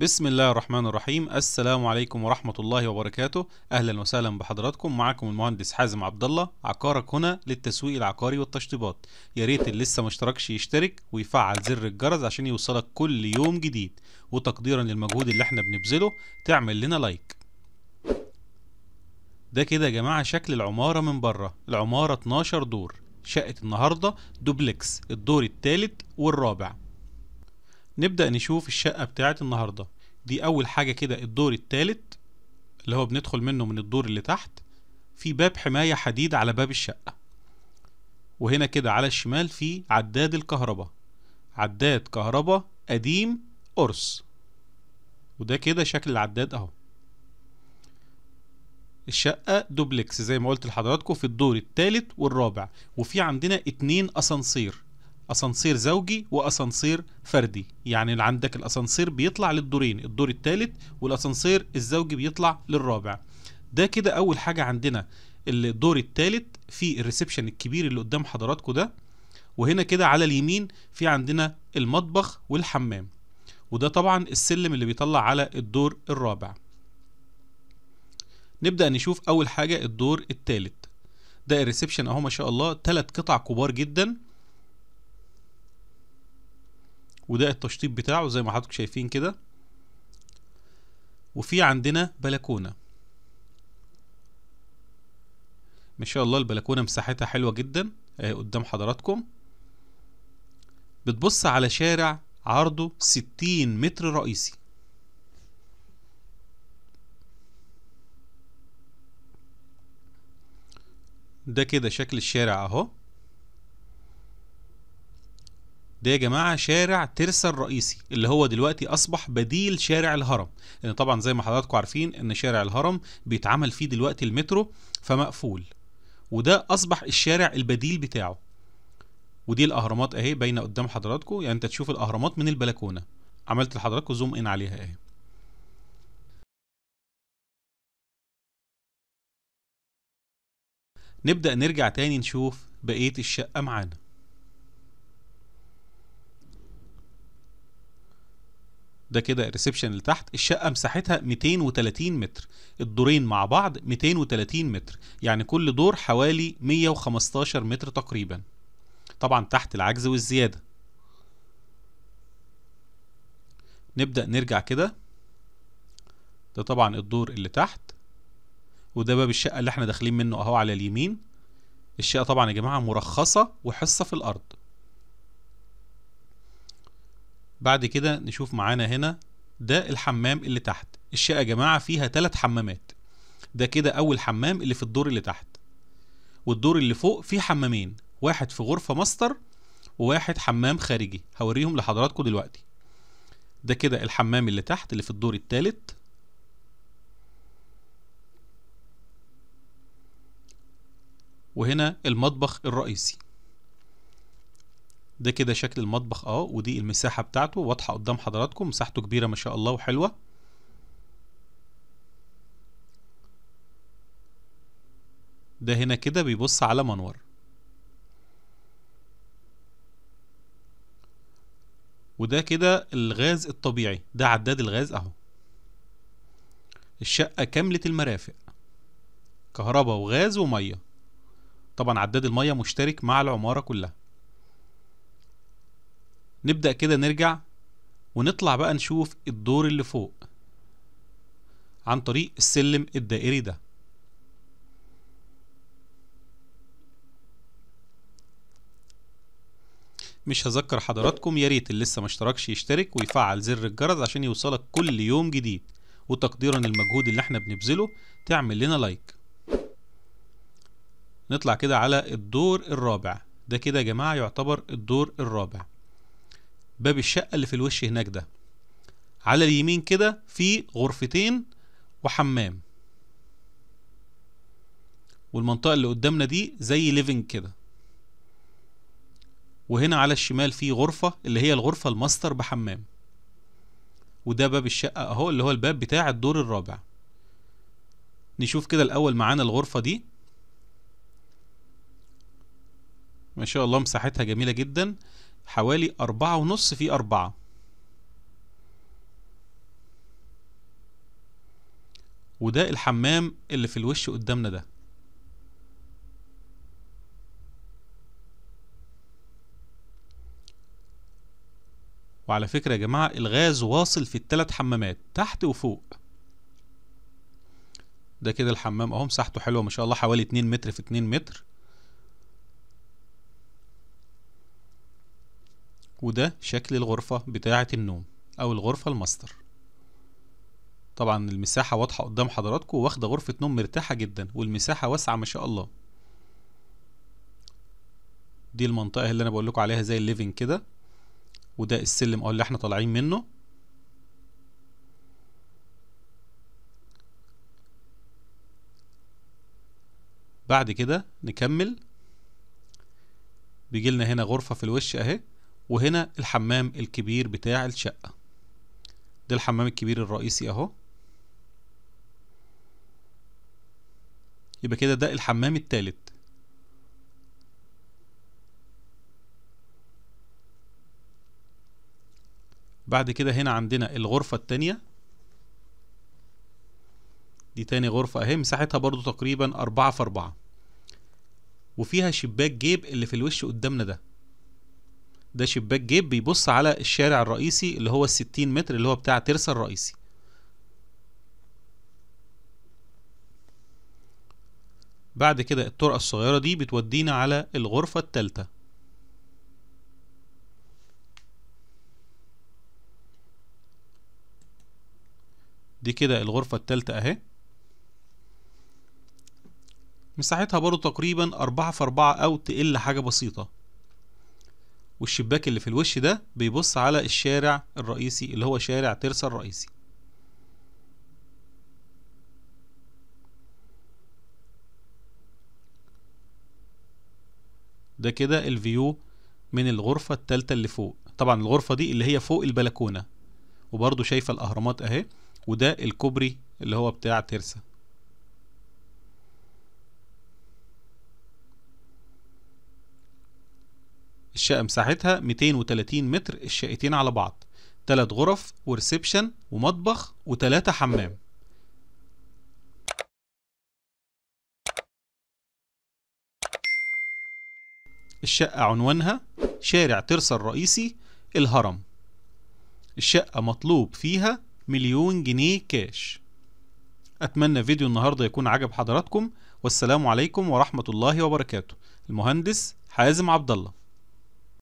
بسم الله الرحمن الرحيم السلام عليكم ورحمة الله وبركاته أهلا وسهلا بحضراتكم معاكم المهندس حازم عبد الله عقارك هنا للتسويق العقاري والتشطيبات يا ريت اللي لسه ما اشتركش يشترك ويفعل زر الجرس عشان يوصلك كل يوم جديد وتقديرا للمجهود اللي احنا بنبذله تعمل لنا لايك ده كده يا جماعة شكل العمارة من بره العمارة 12 دور شقة النهاردة دوبلكس الدور الثالث والرابع نبدأ نشوف الشقة بتاعة النهاردة دي أول حاجة كده الدور التالت اللي هو بندخل منه من الدور اللي تحت في باب حماية حديد على باب الشقة وهنا كده على الشمال في عداد الكهرباء عداد كهرباء قديم قرص وده كده شكل العداد اهو الشقة دوبلكس زي ما قلت لحضراتكم في الدور التالت والرابع وفي عندنا اتنين اسانسير اسانسير زوجي واسانسير فردي يعني عندك الاسانسير بيطلع للدورين الدور الثالث والاسانسير الزوجي بيطلع للرابع ده كده اول حاجه عندنا الدور الثالث في الريسبشن الكبير اللي قدام حضراتكم ده وهنا كده على اليمين في عندنا المطبخ والحمام وده طبعا السلم اللي بيطلع على الدور الرابع نبدأ نشوف أول حاجة الدور الثالث ده الريسبشن أهو ما شاء الله ثلاث قطع كبار جدا وده التشطيب بتاعه زي ما حضرتك شايفين كده وفي عندنا بلكونة ما شاء الله البلكونة مساحتها حلوة جدا اهي قدام حضراتكم بتبص على شارع عرضه ستين متر رئيسي ده كده شكل الشارع اهو ده يا جماعه شارع ترسا الرئيسي اللي هو دلوقتي اصبح بديل شارع الهرم لان طبعا زي ما حضراتكم عارفين ان شارع الهرم بيتعمل فيه دلوقتي المترو فمقفول وده اصبح الشارع البديل بتاعه ودي الاهرامات اهي باينه قدام حضراتكم يعني انت تشوف الاهرامات من البلكونه عملت لحضراتكم زوم ان عليها اهي نبدأ نرجع تاني نشوف بقية الشقة معانا ده كده الريسبشن اللي تحت الشقه مساحتها 230 متر الدورين مع بعض 230 متر يعني كل دور حوالي 115 متر تقريبا طبعا تحت العجز والزياده نبدا نرجع كده ده طبعا الدور اللي تحت وده باب الشقه اللي احنا داخلين منه اهو على اليمين الشقه طبعا يا جماعه مرخصه وحصه في الارض بعد كده نشوف معانا هنا ده الحمام اللي تحت الشقة يا جماعة فيها تلات حمامات ده كده أول حمام اللي في الدور اللي تحت والدور اللي فوق فيه حمامين واحد في غرفة ماستر وواحد حمام خارجي هوريهم لحضراتكم دلوقتي ده كده الحمام اللي تحت اللي في الدور التالت وهنا المطبخ الرئيسي ده كده شكل المطبخ اه ودي المساحة بتاعته واضحة قدام حضراتكم مساحته كبيرة ما شاء الله وحلوة ده هنا كده بيبص على منور وده كده الغاز الطبيعي ده عداد الغاز اهو الشقة كاملة المرافق كهرباء وغاز ومية طبعا عداد المية مشترك مع العمارة كلها نبدأ كده نرجع ونطلع بقى نشوف الدور اللي فوق عن طريق السلم الدائري ده مش هذكر حضراتكم يا ريت اللي لسه ما اشتركش يشترك ويفعل زر الجرس عشان يوصلك كل يوم جديد وتقديرا المجهود اللي احنا بنبذله تعمل لنا لايك نطلع كده على الدور الرابع ده كده يا جماعة يعتبر الدور الرابع باب الشقه اللي في الوش هناك ده على اليمين كده في غرفتين وحمام والمنطقه اللي قدامنا دي زي ليفنج كده وهنا على الشمال في غرفه اللي هي الغرفه الماستر بحمام وده باب الشقه اهو اللي هو الباب بتاع الدور الرابع نشوف كده الاول معانا الغرفه دي ما شاء الله مساحتها جميله جدا حوالي أربعة ونص في أربعة وده الحمام اللي في الوش قدامنا ده وعلى فكرة يا جماعة الغاز واصل في الثلاث حمامات تحت وفوق ده كده الحمام اهو مساحته حلوة ما شاء الله حوالي 2 متر في 2 متر وده شكل الغرفة بتاعة النوم أو الغرفة الماستر طبعا المساحة واضحة قدام حضراتكم واخدة غرفة نوم مرتاحة جدا والمساحة واسعة ما شاء الله دي المنطقة اللي أنا بقول لكم عليها زي الليفين كده وده السلم أو اللي احنا طالعين منه بعد كده نكمل بيجي لنا هنا غرفة في الوش أهي وهنا الحمام الكبير بتاع الشقة ده الحمام الكبير الرئيسي اهو يبقى كده ده الحمام التالت بعد كده هنا عندنا الغرفة التانية دي تاني غرفة اهي مساحتها برضو تقريبا أربعة في أربعة وفيها شباك جيب اللي في الوش قدامنا ده ده شباك جيب بيبص على الشارع الرئيسي اللي هو الستين متر اللي هو بتاع ترسا الرئيسي بعد كده الطرقة الصغيرة دي بتودينا على الغرفة التالتة دي كده الغرفة التالتة اهي مساحتها برضو تقريبا أربعة في أربعة أو تقل حاجة بسيطة والشباك اللي في الوش ده بيبص على الشارع الرئيسي اللي هو شارع ترسا الرئيسي ده كده الفيو من الغرفة التالتة اللي فوق طبعا الغرفة دي اللي هي فوق البلكونة وبرضو شايفة الأهرامات أهي وده الكوبري اللي هو بتاع ترسا الشقة مساحتها 230 متر الشقتين على بعض تلات غرف وريسبشن ومطبخ وتلاتة حمام الشقة عنوانها شارع ترسا الرئيسي الهرم الشقة مطلوب فيها مليون جنيه كاش أتمنى فيديو النهاردة يكون عجب حضراتكم والسلام عليكم ورحمة الله وبركاته المهندس حازم عبد الله